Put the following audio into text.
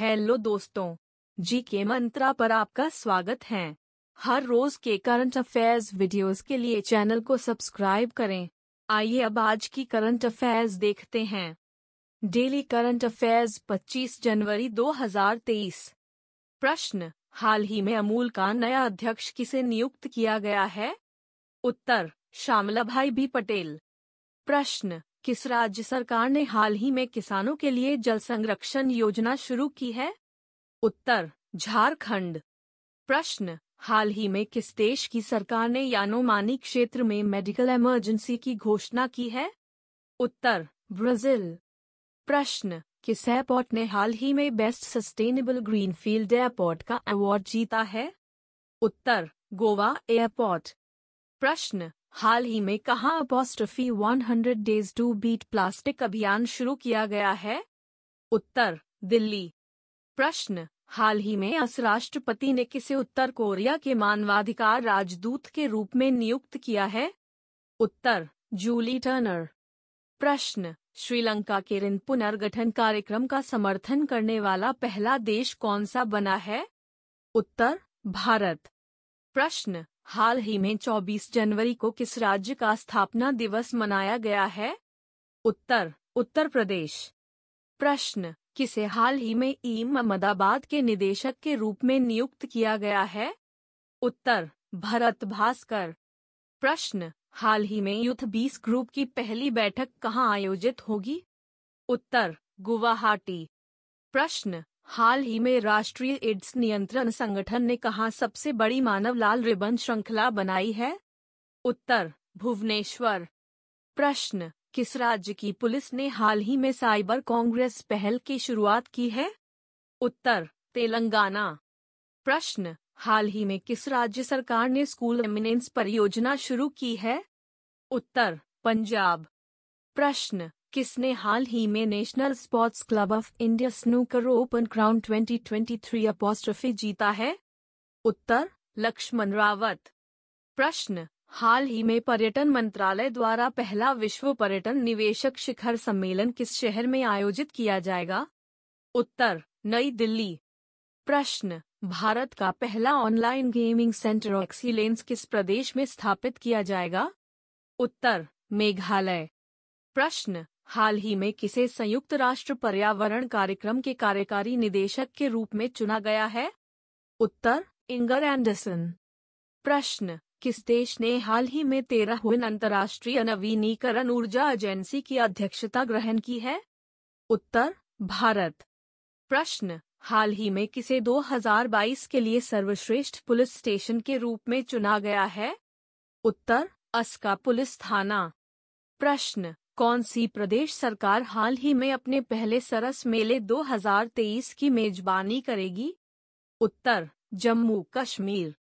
hello दोस्तों जी के मंत्रा पर आपका स्वागत है हर रोज के करंट अफेयर्स वीडियोस के लिए चैनल को सब्सक्राइब करें आइए अब आज की करंट अफेयर्स देखते हैं डेली करंट अफेयर्स 25 जनवरी 2023 प्रश्न हाल ही में अमूल का नया अध्यक्ष किसे नियुक्त किया गया है उत्तर श्यामला भाई भी पटेल प्रश्न किस राज्य सरकार ने हाल ही में किसानों के लिए जल संरक्षण योजना शुरू की है उत्तर झारखंड प्रश्न हाल ही में किस देश की सरकार ने यानोमानी क्षेत्र में मेडिकल इमरजेंसी की घोषणा की है उत्तर ब्राजील प्रश्न किस एयरपोर्ट ने हाल ही में बेस्ट सस्टेनेबल ग्रीनफील्ड एयरपोर्ट का अवार्ड जीता है उत्तर गोवा एयरपोर्ट प्रश्न हाल ही में कहा apostrophe 100 days to beat plastic अभियान शुरू किया गया है उत्तर दिल्ली प्रश्न हाल ही में अस राष्ट्रपति ने किसे उत्तर कोरिया के मानवाधिकार राजदूत के रूप में नियुक्त किया है उत्तर जूली टर्नर प्रश्न श्रीलंका के ऋण पुनर्गठन कार्यक्रम का समर्थन करने वाला पहला देश कौन सा बना है उत्तर भारत प्रश्न हाल ही में 24 जनवरी को किस राज्य का स्थापना दिवस मनाया गया है उत्तर उत्तर प्रदेश प्रश्न किसे हाल ही में ईम अहमदाबाद के निदेशक के रूप में नियुक्त किया गया है उत्तर भरत भास्कर प्रश्न हाल ही में यूथ बीस ग्रुप की पहली बैठक कहाँ आयोजित होगी उत्तर गुवाहाटी प्रश्न हाल ही में राष्ट्रीय एड्स नियंत्रण संगठन ने कहा सबसे बड़ी मानव लाल रिबन श्रृंखला बनाई है उत्तर भुवनेश्वर प्रश्न किस राज्य की पुलिस ने हाल ही में साइबर कांग्रेस पहल की शुरुआत की है उत्तर तेलंगाना प्रश्न हाल ही में किस राज्य सरकार ने स्कूल एमिनेंस परियोजना शुरू की है उत्तर पंजाब प्रश्न किसने हाल ही में National Sports Club of India Snooker Open crown 2023 apostrophe जीता है उत्तर लक्ष्मण रावत प्रश्न हाल ही में पर्यटन मंत्रालय द्वारा पहला विश्व पर्यटन निवेशक शिखर सम्मेलन किस शहर में आयोजित किया जाएगा उत्तर नई दिल्ली प्रश्न भारत का पहला ऑनलाइन गेमिंग सेंटर एक्सीलेंस किस प्रदेश में स्थापित किया जाएगा उत्तर मेघालय प्रश्न हाल ही में किसे संयुक्त राष्ट्र पर्यावरण कार्यक्रम के कार्यकारी निदेशक के रूप में चुना गया है उत्तर इंगर एंडरसन प्रश्न किस देश ने हाल ही में तेरह अंतर्राष्ट्रीय नवीनीकरण ऊर्जा एजेंसी की अध्यक्षता ग्रहण की है उत्तर भारत प्रश्न हाल ही में किसे 2022 के लिए सर्वश्रेष्ठ पुलिस स्टेशन के रूप में चुना गया है उत्तर अस्का पुलिस थाना प्रश्न कौन सी प्रदेश सरकार हाल ही में अपने पहले सरस मेले 2023 की मेजबानी करेगी उत्तर जम्मू कश्मीर